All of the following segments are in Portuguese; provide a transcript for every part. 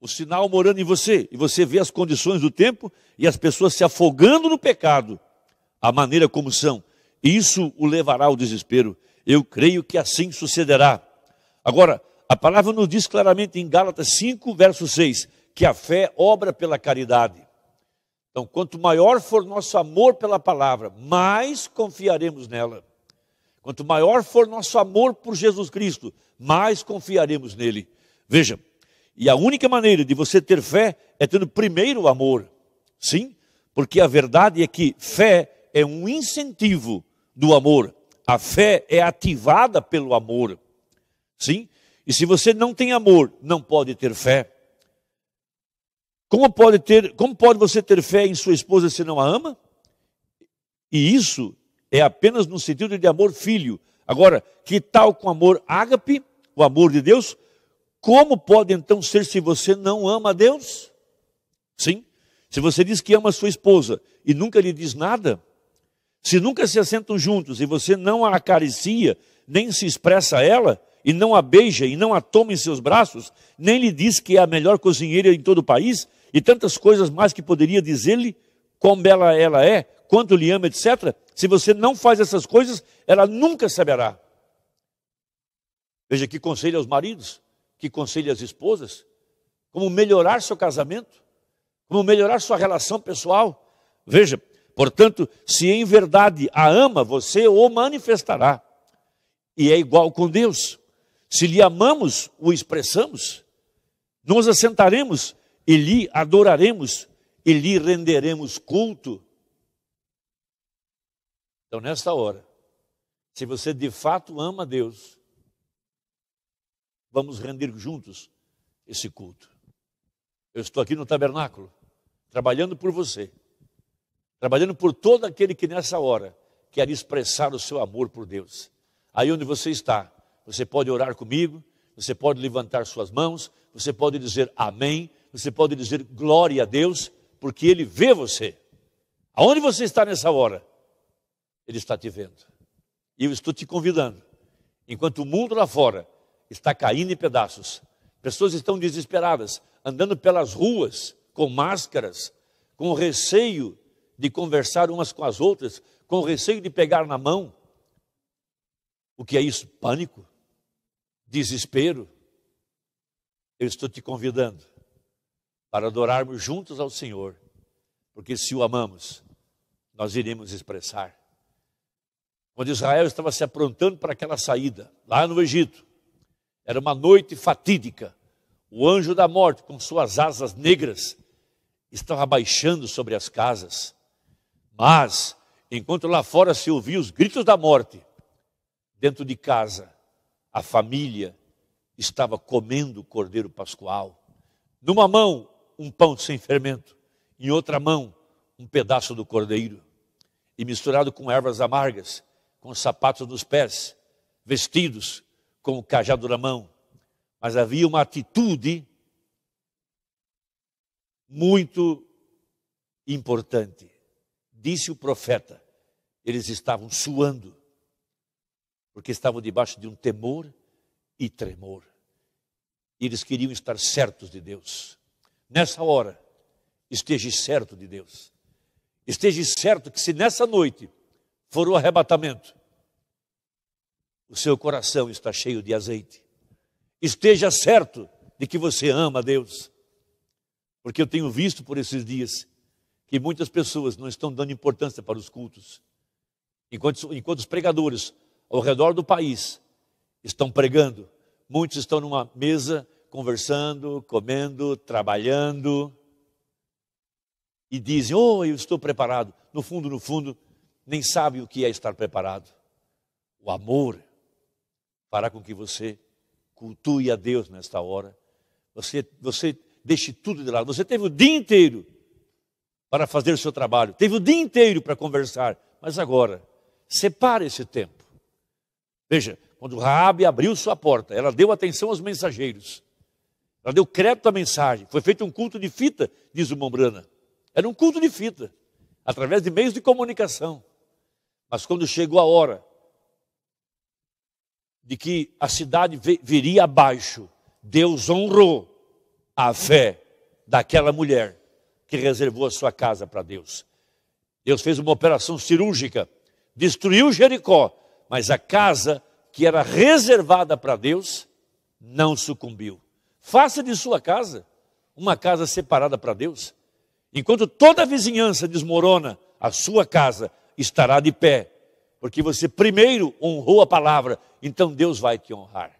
o sinal morando em você, e você vê as condições do tempo e as pessoas se afogando no pecado, a maneira como são. Isso o levará ao desespero. Eu creio que assim sucederá. Agora, a palavra nos diz claramente em Gálatas 5, verso 6, que a fé obra pela caridade. Então, quanto maior for nosso amor pela palavra, mais confiaremos nela. Quanto maior for nosso amor por Jesus Cristo, mais confiaremos nele. Veja, e a única maneira de você ter fé é tendo primeiro o amor. Sim, porque a verdade é que fé é um incentivo do amor. A fé é ativada pelo amor. Sim, e se você não tem amor, não pode ter fé. Como pode, ter, como pode você ter fé em sua esposa se não a ama? E isso é apenas no sentido de amor filho. Agora, que tal com amor ágape, o amor de Deus? Como pode então ser se você não ama a Deus? Sim, se você diz que ama a sua esposa e nunca lhe diz nada, se nunca se assentam juntos e você não a acaricia, nem se expressa a ela, e não a beija e não a toma em seus braços, nem lhe diz que é a melhor cozinheira em todo o país, e tantas coisas mais que poderia dizer-lhe, quão bela ela é, quanto lhe ama, etc. Se você não faz essas coisas, ela nunca saberá. Veja que conselho aos maridos que conselha as esposas, como melhorar seu casamento, como melhorar sua relação pessoal. Veja, portanto, se em verdade a ama, você o manifestará. E é igual com Deus. Se lhe amamos, o expressamos, nos assentaremos e lhe adoraremos e lhe renderemos culto. Então, nesta hora, se você de fato ama Deus, vamos render juntos esse culto. Eu estou aqui no tabernáculo, trabalhando por você, trabalhando por todo aquele que nessa hora quer expressar o seu amor por Deus. Aí onde você está, você pode orar comigo, você pode levantar suas mãos, você pode dizer amém, você pode dizer glória a Deus, porque Ele vê você. Aonde você está nessa hora, Ele está te vendo. E eu estou te convidando, enquanto o mundo lá fora está caindo em pedaços. Pessoas estão desesperadas, andando pelas ruas com máscaras, com receio de conversar umas com as outras, com receio de pegar na mão. O que é isso? Pânico? Desespero? Eu estou te convidando para adorarmos juntos ao Senhor, porque se o amamos, nós iremos expressar. Quando Israel estava se aprontando para aquela saída, lá no Egito, era uma noite fatídica. O anjo da morte, com suas asas negras, estava baixando sobre as casas. Mas, enquanto lá fora se ouvia os gritos da morte, dentro de casa, a família estava comendo o cordeiro pascual. Numa mão, um pão sem fermento, em outra mão, um pedaço do cordeiro, e misturado com ervas amargas, com sapatos nos pés, vestidos com o cajado na mão, mas havia uma atitude muito importante. Disse o profeta: eles estavam suando, porque estavam debaixo de um temor e tremor. Eles queriam estar certos de Deus. Nessa hora, esteja certo de Deus. Esteja certo que se nessa noite for o arrebatamento, o seu coração está cheio de azeite. Esteja certo de que você ama a Deus. Porque eu tenho visto por esses dias que muitas pessoas não estão dando importância para os cultos. Enquanto, enquanto os pregadores ao redor do país estão pregando, muitos estão numa mesa conversando, comendo, trabalhando e dizem: Oh, eu estou preparado. No fundo, no fundo, nem sabem o que é estar preparado. O amor fará com que você cultue a Deus nesta hora. Você, você deixe tudo de lado. Você teve o dia inteiro para fazer o seu trabalho, teve o dia inteiro para conversar, mas agora, separe esse tempo. Veja, quando Raabe abriu sua porta, ela deu atenção aos mensageiros. Ela deu crédito à mensagem. Foi feito um culto de fita, diz o Mombrana. Era um culto de fita, através de meios de comunicação. Mas quando chegou a hora de que a cidade viria abaixo, Deus honrou a fé daquela mulher que reservou a sua casa para Deus. Deus fez uma operação cirúrgica, destruiu Jericó, mas a casa que era reservada para Deus não sucumbiu. Faça de sua casa uma casa separada para Deus. Enquanto toda a vizinhança desmorona, a sua casa estará de pé porque você primeiro honrou a palavra, então Deus vai te honrar.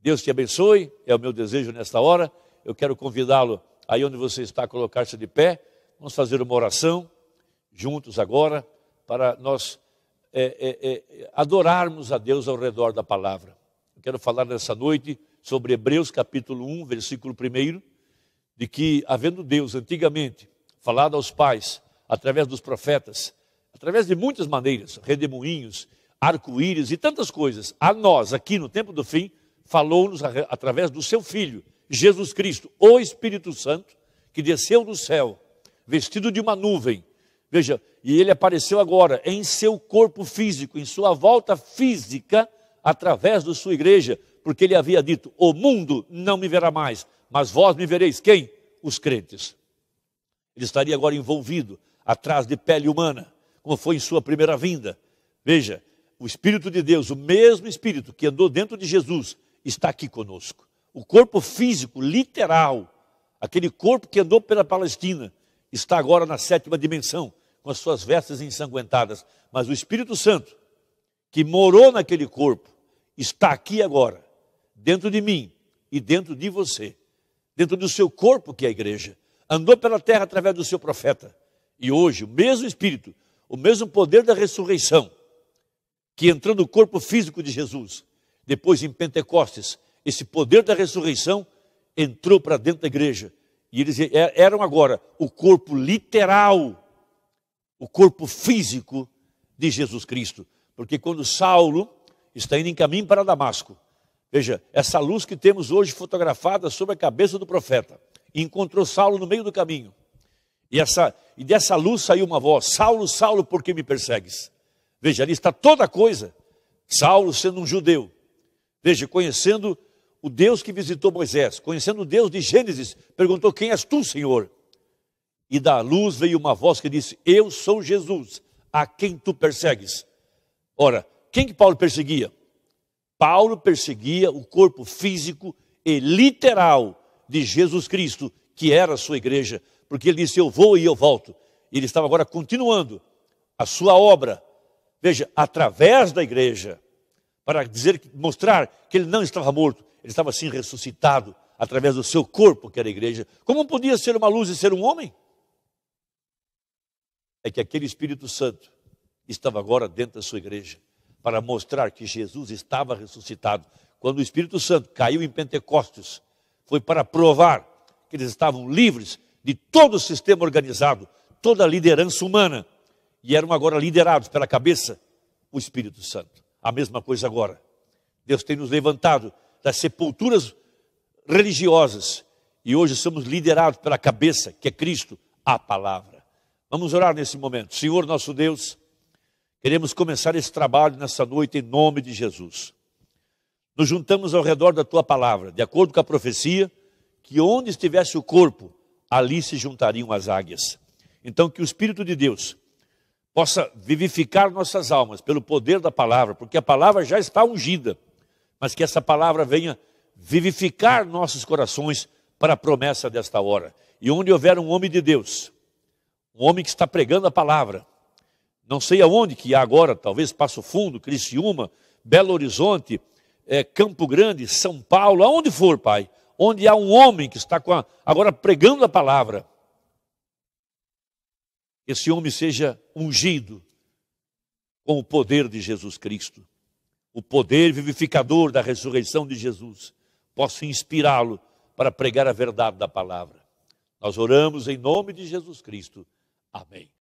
Deus te abençoe, é o meu desejo nesta hora. Eu quero convidá-lo aí onde você está a colocar-se de pé. Vamos fazer uma oração juntos agora para nós é, é, é, adorarmos a Deus ao redor da palavra. Eu quero falar nessa noite sobre Hebreus capítulo 1, versículo 1, de que, havendo Deus antigamente falado aos pais através dos profetas, através de muitas maneiras, redemoinhos, arco-íris e tantas coisas, a nós, aqui no tempo do fim, falou-nos através do seu Filho, Jesus Cristo, o Espírito Santo, que desceu do céu, vestido de uma nuvem. Veja, e ele apareceu agora em seu corpo físico, em sua volta física, através da sua igreja, porque ele havia dito: O mundo não me verá mais, mas vós me vereis. Quem? Os crentes. Ele estaria agora envolvido, atrás de pele humana, como foi em sua primeira vinda. Veja, o Espírito de Deus, o mesmo Espírito que andou dentro de Jesus, está aqui conosco. O corpo físico, literal, aquele corpo que andou pela Palestina, está agora na sétima dimensão, com as suas vestes ensanguentadas. Mas o Espírito Santo, que morou naquele corpo, está aqui agora, dentro de mim e dentro de você, dentro do seu corpo, que é a igreja. Andou pela terra através do seu profeta. E hoje, o mesmo Espírito o mesmo poder da ressurreição que entrou no corpo físico de Jesus, depois em Pentecostes, esse poder da ressurreição entrou para dentro da igreja. E eles é, eram agora o corpo literal, o corpo físico de Jesus Cristo. Porque quando Saulo está indo em caminho para Damasco, veja, essa luz que temos hoje fotografada sobre a cabeça do profeta, encontrou Saulo no meio do caminho. E, essa, e dessa luz saiu uma voz: Saulo, Saulo, por que me persegues? Veja, ali está toda a coisa. Saulo sendo um judeu. Veja, conhecendo o Deus que visitou Moisés, conhecendo o Deus de Gênesis, perguntou: Quem és tu, Senhor? E da luz veio uma voz que disse: Eu sou Jesus, a quem tu persegues. Ora, quem que Paulo perseguia? Paulo perseguia o corpo físico e literal de Jesus Cristo que era a sua igreja, porque ele disse: Eu vou e eu volto. E ele estava agora continuando a sua obra, veja, através da igreja, para dizer, mostrar que ele não estava morto, ele estava assim ressuscitado através do seu corpo, que era a igreja. Como podia ser uma luz e ser um homem? É que aquele Espírito Santo estava agora dentro da sua igreja para mostrar que Jesus estava ressuscitado. Quando o Espírito Santo caiu em Pentecostes, foi para provar que eles estavam livres de todo o sistema organizado, toda a liderança humana, e eram agora liderados pela cabeça, o Espírito Santo. A mesma coisa agora. Deus tem nos levantado das sepulturas religiosas e hoje somos liderados pela cabeça, que é Cristo, a palavra. Vamos orar nesse momento. Senhor nosso Deus, queremos começar esse trabalho nessa noite em nome de Jesus. Nos juntamos ao redor da tua palavra, de acordo com a profecia que onde estivesse o corpo, ali se juntariam as águias. Então, que o Espírito de Deus possa vivificar nossas almas pelo poder da palavra, porque a palavra já está ungida, mas que essa palavra venha vivificar nossos corações para a promessa desta hora. E onde houver um homem de Deus, um homem que está pregando a palavra, não sei aonde que agora, talvez Passo Fundo, Criciúma, Belo Horizonte, é, Campo Grande, São Paulo, aonde for, Pai, onde há um homem que está a, agora pregando a palavra, esse homem seja ungido com o poder de Jesus Cristo, o poder vivificador da ressurreição de Jesus, possa inspirá-lo para pregar a verdade da palavra. Nós oramos em nome de Jesus Cristo. Amém.